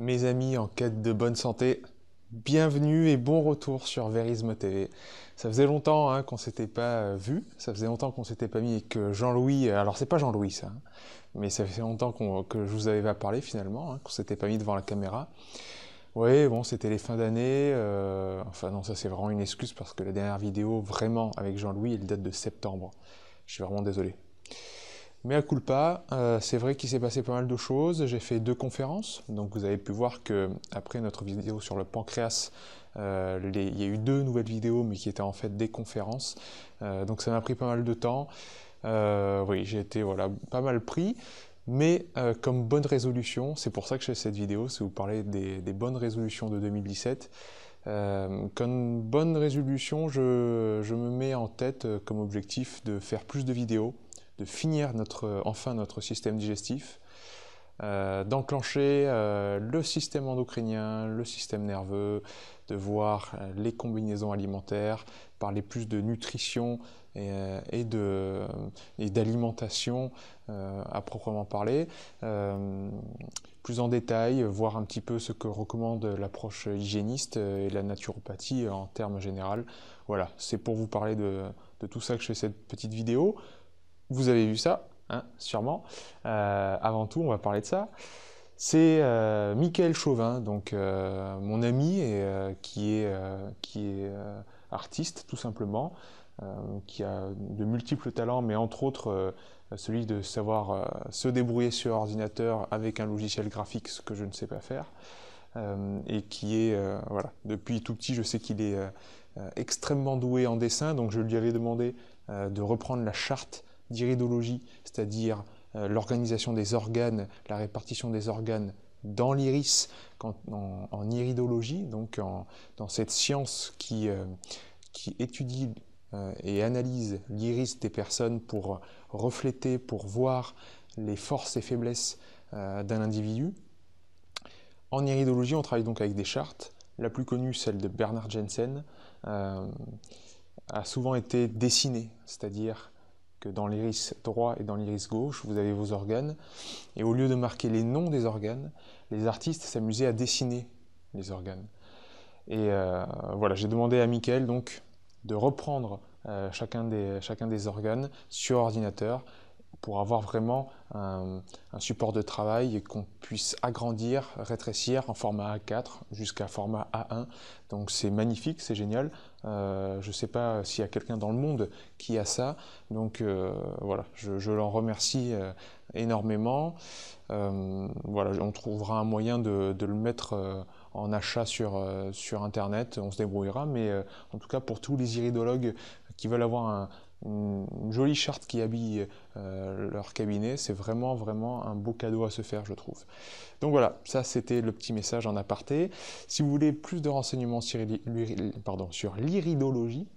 Mes amis en quête de bonne santé, bienvenue et bon retour sur Verisme TV. Ça faisait longtemps qu'on hein, qu'on s'était pas euh, vu, ça faisait longtemps qu'on s'était pas mis et que Jean-Louis, euh, alors c'est pas Jean-Louis ça, hein, mais ça faisait longtemps que je vous avais pas parlé finalement, qu'on hein, qu'on s'était pas mis devant la caméra. Oui, bon, c'était les fins d'année. Euh, enfin, non, ça c'est vraiment une excuse parce que la dernière vidéo, vraiment, avec Jean-Louis, elle date de septembre. Je suis vraiment désolé. Mais à culpa, pas, euh, c'est vrai qu'il s'est passé pas mal de choses. J'ai fait deux conférences, donc vous avez pu voir que après notre vidéo sur le pancréas, euh, il y a eu deux nouvelles vidéos, mais qui étaient en fait des conférences. Euh, donc ça m'a pris pas mal de temps. oui, j'ai été voilà pas mal pris. Mais comme bonne résolution, c'est pour ça que je fais cette vidéo, c'est vous parler des, bonnes résolutions de 2017. comme bonne résolution, je, me mets en tête comme objectif de faire plus de vidéos, de finir notre, enfin notre système digestif, euh, d'enclencher euh, le système endocrinien, le système nerveux, de voir euh, les combinaisons alimentaires, parler plus de nutrition et, d'alimentation à proprement parler. plus en détail, voir un petit peu ce que recommande l'approche hygiéniste et la naturopathie en termes général. Voilà, c'est pour vous parler de tout ça que je fais cette petite vidéo. Vous avez vu ça, hein, sûrement. Euh, avant tout, on va parler de ça. C'est euh, Michael Chauvin, donc euh, mon ami qui est, qui est artiste tout simplement, qui a de multiples talents, mais entre autres celui de savoir se débrouiller sur ordinateur avec un logiciel graphique, ce que je ne sais pas faire. et qui est, voilà, depuis tout petit, je sais qu'il est extrêmement doué en dessin, donc je lui avais demandé de reprendre la charte d'iridologie, c'est-à-dire euh, l'organisation des organes, la répartition des organes dans l'iris, en, iridologie, donc dans cette science qui, euh, étudie euh, et analyse l'iris des personnes pour refléter, pour voir les forces et faiblesses d'un individu. En iridologie, on travaille donc avec des chartes. La plus connue, celle de Bernard Jensen, a souvent été dessinée, c'est-à-dire que dans l'iris droit et dans l'iris gauche, vous avez vos organes. Et au lieu de marquer les noms des organes, les artistes s'amusaient à dessiner les organes. Et euh, voilà, j'ai demandé à Michael donc de reprendre euh, chacun des organes sur ordinateur pour avoir vraiment un, support de travail et qu'on puisse agrandir, rétrécir en format A4 jusqu'à format A1. Donc c'est magnifique, c'est génial. Euh, je ne sais pas s'il y a quelqu'un dans le monde qui a ça. Donc euh, voilà, je, l'en remercie euh, énormément. voilà, on trouvera un moyen de, de le mettre en achat sur, sur Internet. On se débrouillera. Mais en tout cas, pour tous les iridologues qui veulent avoir un une jolie charte qui habille euh, leur cabinet. C'est vraiment, vraiment un beau cadeau à se faire, je trouve. Donc voilà, ça c'était le petit message en aparté. Si vous voulez plus de renseignements sur, l'iridologie,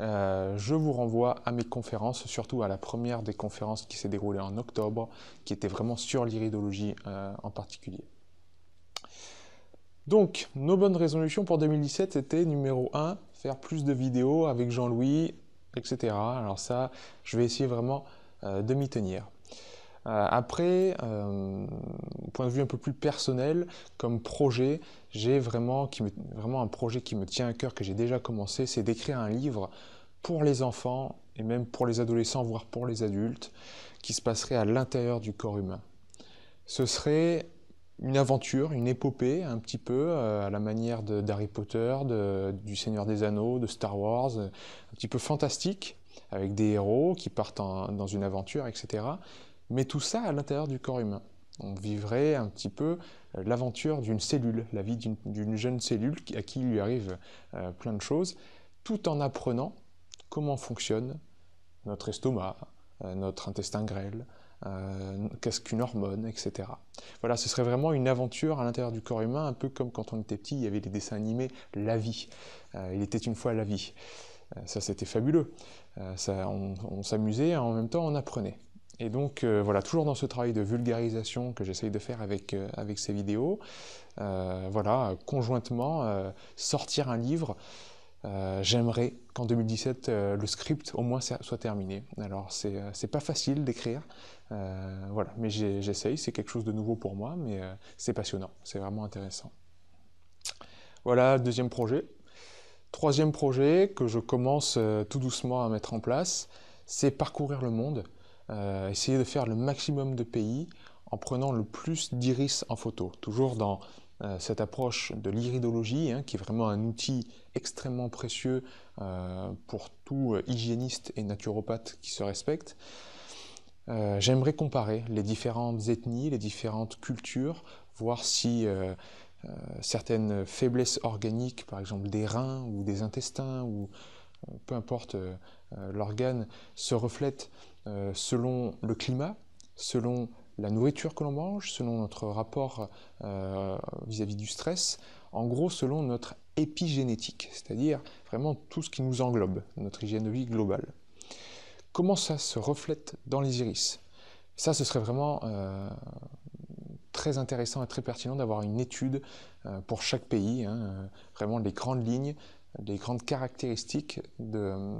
euh, je vous renvoie à mes conférences, surtout à la première des conférences qui s'est déroulée en octobre, qui était vraiment sur l'iridologie euh, en particulier. Donc, nos bonnes résolutions pour 2017, étaient numéro 1, faire plus de vidéos avec Jean-Louis etc. Alors ça, je vais essayer vraiment euh, de m'y tenir. Euh, après, euh, point de vue un peu plus personnel, comme projet, j'ai vraiment, vraiment un projet qui me tient à cœur, que j'ai déjà commencé, c'est d'écrire un livre pour les enfants et même pour les adolescents, voire pour les adultes, qui se passerait à l'intérieur du corps humain. Ce serait une aventure, une épopée, un petit peu euh, à la manière d'Harry Potter, du Seigneur des Anneaux, de Star Wars, euh, un petit peu fantastique, avec des héros qui partent dans une aventure, etc. Mais tout ça à l'intérieur du corps humain. On vivrait un petit peu euh, l'aventure d'une cellule, la vie d'une jeune cellule à qui lui arrive plein de choses, tout en apprenant comment fonctionne notre estomac, notre intestin grêle, euh, qu'est-ce qu'une hormone, etc. Voilà, ce serait vraiment une aventure à l'intérieur du corps humain, un peu comme quand on était petit, il y avait des dessins animés La vie. Euh, il était une fois la vie. Euh, ça, c'était fabuleux. ça, on, s'amusait en même temps, on apprenait. Et donc, voilà, toujours dans ce travail de vulgarisation que j'essaye de faire avec, avec ces vidéos, voilà, conjointement, sortir un livre. Euh, j'aimerais qu'en 2017, euh, le script au moins soit terminé. Alors, c'est euh, pas facile d'écrire, voilà, mais j'essaye, c'est quelque chose de nouveau pour moi, mais c'est passionnant, c'est vraiment intéressant. Voilà, deuxième projet. Troisième projet que je commence tout doucement à mettre en place, c'est parcourir le monde, essayer de faire le maximum de pays en prenant le plus d'iris en photo, toujours dans euh, cette approche de l'iridologie, hein, qui est vraiment un outil extrêmement précieux euh, pour tout euh, hygiéniste et naturopathe qui se respecte. J'aimerais comparer les différentes ethnies, les différentes cultures, voir si certaines faiblesses organiques, par exemple des reins ou des intestins, ou peu importe l'organe, se reflètent selon le climat, selon la nourriture que l'on mange, selon notre rapport euh, vis-à-vis du stress, en gros selon notre épigénétique, c'est-à-dire vraiment tout ce qui nous englobe, notre hygiène de vie globale. Comment ça se reflète dans les iris Ça, ce serait vraiment euh, très intéressant et très pertinent d'avoir une étude euh, pour chaque pays, hein, vraiment les grandes lignes, les grandes caractéristiques de,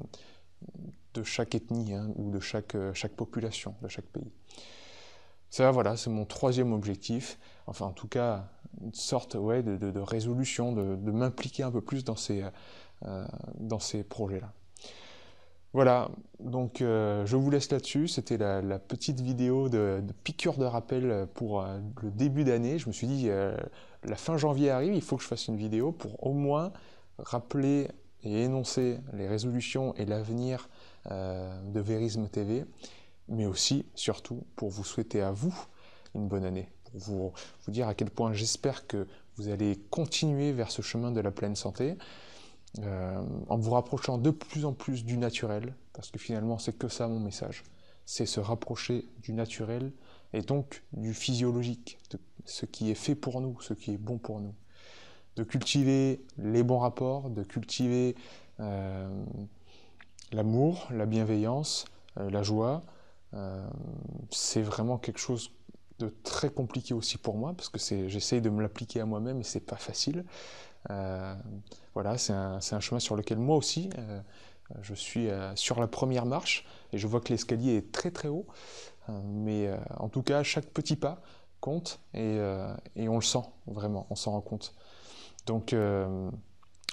chaque ethnie hein, ou de chaque population, de chaque pays. Ça, voilà, c'est mon troisième objectif. Enfin, en tout cas, une sorte de, résolution, de, m'impliquer un peu plus dans ces, euh, euh, projets-là. Voilà, donc euh, je vous laisse là-dessus. C'était la, petite vidéo de, piqûre de rappel pour le début d'année. Je me suis dit, la fin janvier arrive, il faut que je fasse une vidéo pour au moins rappeler et énoncer les résolutions et l'avenir de Verisme TV mais aussi, surtout, pour vous souhaiter à vous une bonne année, pour vous, dire à quel point j'espère que vous allez continuer vers ce chemin de la pleine santé, euh, en vous rapprochant de plus en plus du naturel, parce que finalement c'est que ça mon message, c'est se rapprocher du naturel et donc du physiologique, de ce qui est fait pour nous, ce qui est bon pour nous. De cultiver les bons rapports, de cultiver euh, l'amour, la bienveillance, euh, la joie, euh, c'est vraiment quelque chose de très compliqué aussi pour moi parce que j'essaye de me l'appliquer à moi-même et c'est pas facile. Euh, voilà, c'est un, chemin sur lequel moi aussi euh, je suis sur la première marche et je vois que l'escalier est très très haut, mais en tout cas chaque petit pas compte et, et, on le sent vraiment, on s'en rend compte. Donc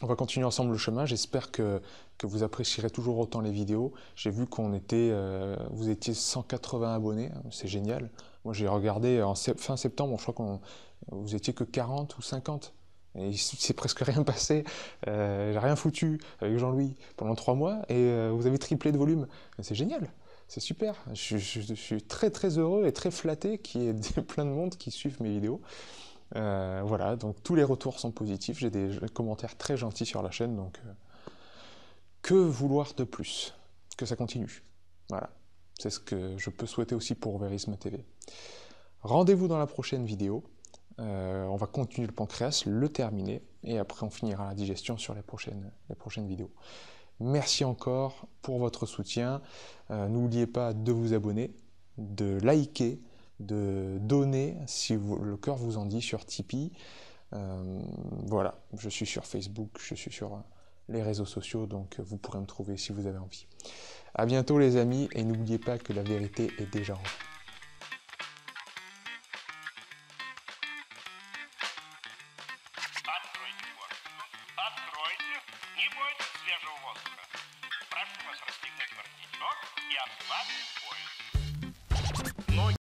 on va continuer ensemble le chemin. J'espère que, que, vous apprécierez toujours autant les vidéos. J'ai vu qu'on était, euh, vous étiez 180 abonnés. Hein, c'est génial. Moi, j'ai regardé en fin septembre. Je crois qu'on vous étiez que 40 ou 50. Et il s'est presque rien passé, euh, j'ai rien foutu avec Jean-Louis pendant trois mois et euh, vous avez triplé de volume. C'est génial, c'est super. Je, je, suis très très heureux et très flatté qu'il y ait plein de monde qui suivent mes vidéos. Euh, voilà, donc tous les retours sont positifs, j'ai des commentaires très gentils sur la chaîne, donc euh, que vouloir de plus Que ça continue. Voilà, c'est ce que je peux souhaiter aussi pour Verisme TV. Rendez-vous dans la prochaine vidéo. Euh, on va continuer le pancréas, le terminer, et après on finira la digestion sur les prochaines, les prochaines vidéos. Merci encore pour votre soutien. N'oubliez pas de vous abonner, de liker, de donner si le cœur vous en dit sur Tipeee. Euh, voilà, je suis sur Facebook, je suis sur euh, les réseaux sociaux, donc euh, vous pourrez me trouver si vous avez envie. A bientôt les amis, et n'oubliez pas que la vérité est déjà en vous.